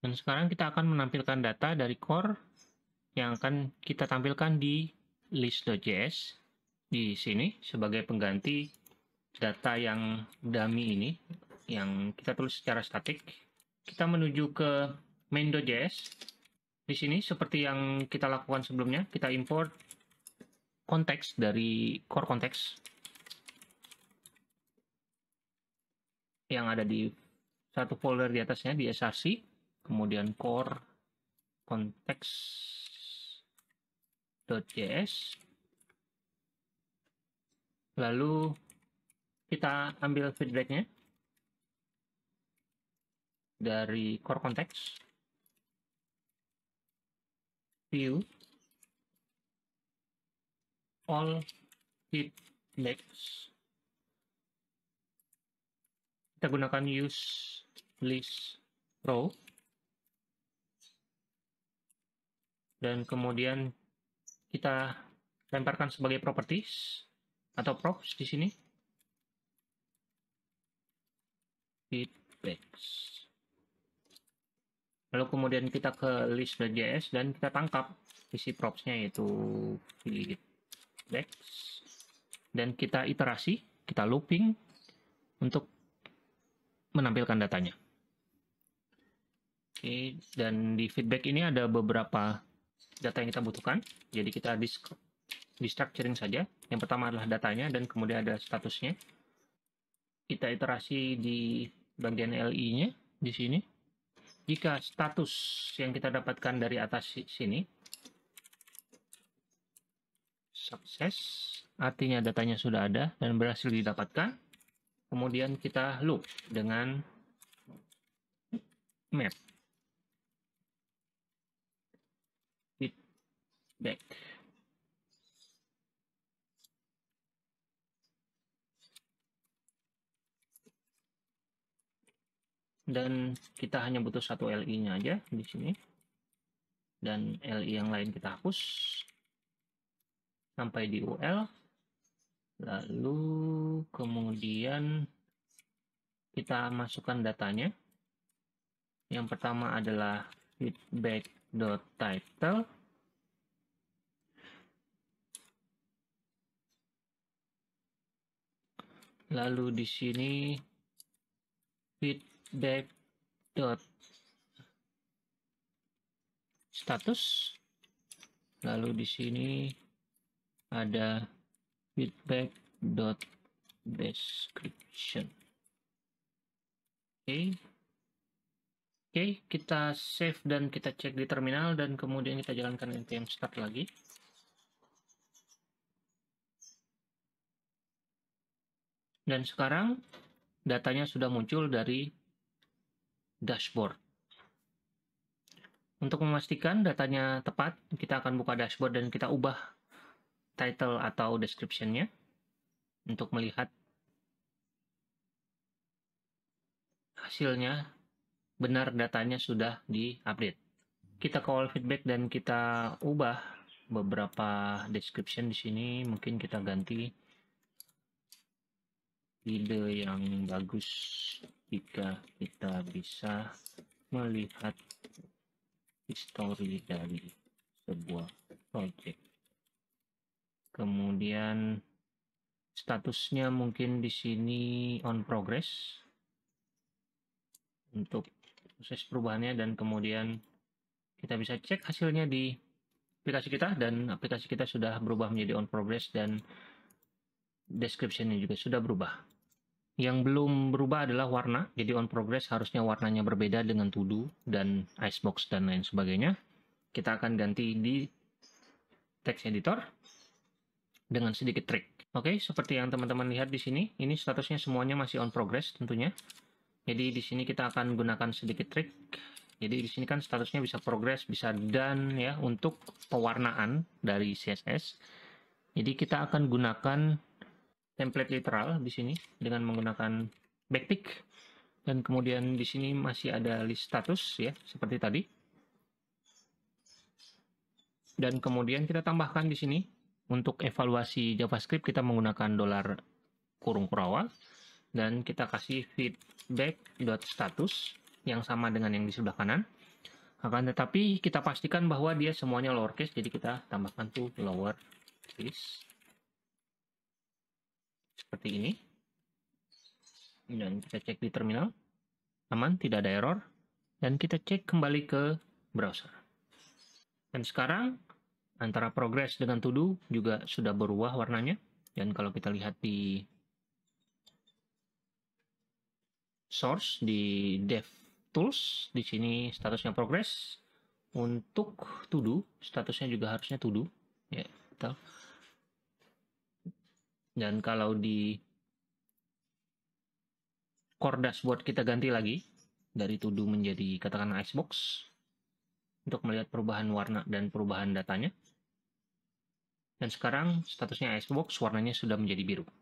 Dan sekarang kita akan menampilkan data dari core yang akan kita tampilkan di list.js di sini sebagai pengganti data yang dummy ini yang kita tulis secara statik. Kita menuju ke main.js. Di sini seperti yang kita lakukan sebelumnya, kita import konteks dari core konteks yang ada di satu folder di atasnya di src kemudian core context.js lalu kita ambil feedbacknya dari core context view all feedbacks kita gunakan use list row dan kemudian kita lemparkan sebagai properties atau props di sini feedbacks lalu kemudian kita ke list .js dan kita tangkap isi propsnya yaitu feedbacks dan kita iterasi, kita looping untuk menampilkan datanya. Oke, dan di feedback ini ada beberapa data yang kita butuhkan. Jadi kita di structuring saja. Yang pertama adalah datanya dan kemudian ada statusnya. Kita iterasi di bagian LI-nya di sini. Jika status yang kita dapatkan dari atas sini sukses, artinya datanya sudah ada dan berhasil didapatkan. Kemudian kita loop dengan map. dan kita hanya butuh satu LI-nya aja di sini. Dan LI yang lain kita hapus sampai di UL. Lalu kemudian kita masukkan datanya. Yang pertama adalah feedback title Lalu di sini feed back dot status lalu di sini ada feedback dot description oke okay. oke okay, kita save dan kita cek di terminal dan kemudian kita jalankan npm start lagi dan sekarang datanya sudah muncul dari dashboard. Untuk memastikan datanya tepat, kita akan buka dashboard dan kita ubah title atau description-nya untuk melihat hasilnya benar datanya sudah di-update. Kita call feedback dan kita ubah beberapa description di sini. Mungkin kita ganti ide yang bagus jika kita bisa melihat histori dari sebuah project. Kemudian statusnya mungkin di sini on progress untuk proses perubahannya dan kemudian kita bisa cek hasilnya di aplikasi kita dan aplikasi kita sudah berubah menjadi on progress dan description-nya juga sudah berubah. Yang belum berubah adalah warna, jadi on progress harusnya warnanya berbeda dengan to dan icebox dan lain sebagainya. Kita akan ganti di text editor dengan sedikit trik. Oke, seperti yang teman-teman lihat di sini, ini statusnya semuanya masih on progress tentunya. Jadi di sini kita akan gunakan sedikit trik. Jadi di sini kan statusnya bisa progress, bisa done ya untuk pewarnaan dari CSS. Jadi kita akan gunakan template literal di sini dengan menggunakan backtick dan kemudian di sini masih ada list status ya seperti tadi dan kemudian kita tambahkan di sini untuk evaluasi JavaScript kita menggunakan dolar kurung kurawal dan kita kasih feedback status yang sama dengan yang di sebelah kanan akan tetapi kita pastikan bahwa dia semuanya lowercase jadi kita tambahkan tuh lowercase seperti ini. Dan kita cek di terminal. Aman, tidak ada error. Dan kita cek kembali ke browser. Dan sekarang antara progress dengan to juga sudah berubah warnanya. Dan kalau kita lihat di source di dev tools di sini statusnya progress untuk to statusnya juga harusnya to do ya dan kalau di core dashboard kita ganti lagi dari tuduh menjadi katakan icebox untuk melihat perubahan warna dan perubahan datanya. Dan sekarang statusnya icebox warnanya sudah menjadi biru.